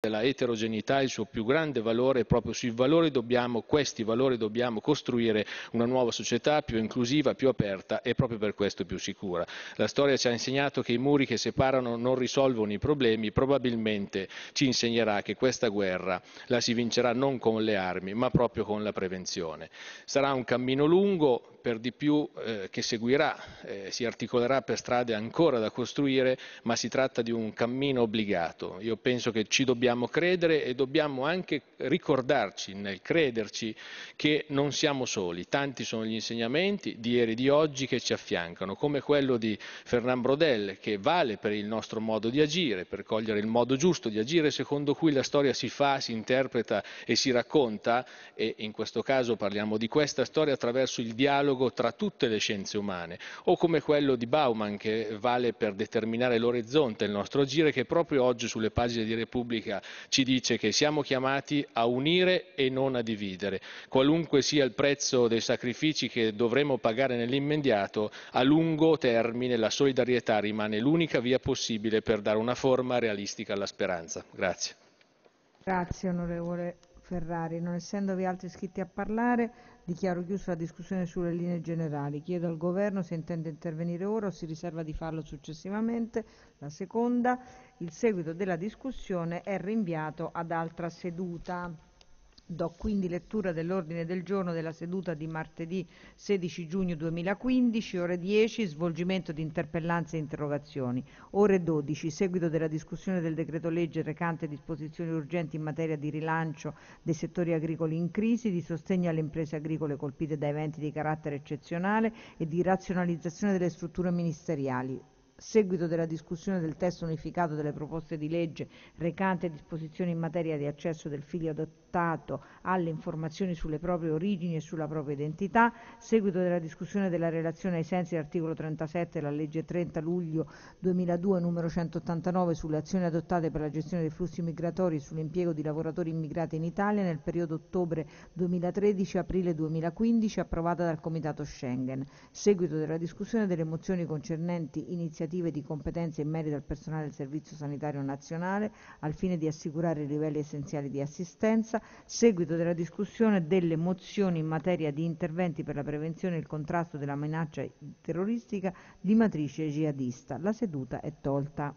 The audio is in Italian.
della eterogeneità, il suo più grande valore, e proprio sui valori dobbiamo, questi valori dobbiamo costruire una nuova società più inclusiva, più aperta e proprio per questo più sicura. La storia ci ha insegnato che i muri che separano non risolvono i problemi, probabilmente ci insegnerà che questa guerra la si vincerà non con le armi, ma proprio con la prevenzione. Sarà un cammino lungo, per di più eh, che seguirà, eh, si articolerà per strade ancora da costruire, ma si tratta di un cammino obbligato. Io penso che ci dobbiamo dobbiamo credere e dobbiamo anche ricordarci nel crederci che non siamo soli. Tanti sono gli insegnamenti di ieri e di oggi che ci affiancano, come quello di Fernand Brodel, che vale per il nostro modo di agire, per cogliere il modo giusto di agire secondo cui la storia si fa, si interpreta e si racconta, e in questo caso parliamo di questa storia attraverso il dialogo tra tutte le scienze umane, o come quello di Bauman, che vale per determinare l'orizzonte il nostro agire, che proprio oggi sulle pagine di Repubblica ci dice che siamo chiamati a unire e non a dividere. Qualunque sia il prezzo dei sacrifici che dovremo pagare nell'immediato, a lungo termine la solidarietà rimane l'unica via possibile per dare una forma realistica alla speranza. Grazie. Grazie onorevole Ferrari. Non essendovi altri iscritti a parlare, Dichiaro chiusa la discussione sulle linee generali. Chiedo al Governo se intende intervenire ora o si riserva di farlo successivamente. La seconda, il seguito della discussione è rinviato ad altra seduta. Do quindi lettura dell'ordine del giorno della seduta di martedì 16 giugno 2015, ore 10, svolgimento di interpellanze e interrogazioni. Ore 12, seguito della discussione del decreto legge recante disposizioni urgenti in materia di rilancio dei settori agricoli in crisi, di sostegno alle imprese agricole colpite da eventi di carattere eccezionale e di razionalizzazione delle strutture ministeriali seguito della discussione del testo unificato delle proposte di legge recante disposizioni in materia di accesso del figlio adottato alle informazioni sulle proprie origini e sulla propria identità, seguito della discussione della relazione ai sensi dell'articolo 37 della legge 30 luglio 2002 numero 189 sulle azioni adottate per la gestione dei flussi migratori e sull'impiego di lavoratori immigrati in Italia nel periodo ottobre 2013-aprile 2015 approvata dal Comitato Schengen, seguito della discussione delle mozioni concernenti iniziative amministrative di competenza in merito al personale del Servizio Sanitario Nazionale al fine di assicurare i livelli essenziali di assistenza, seguito della discussione delle mozioni in materia di interventi per la prevenzione e il contrasto della minaccia terroristica di matrice jihadista. La seduta è tolta.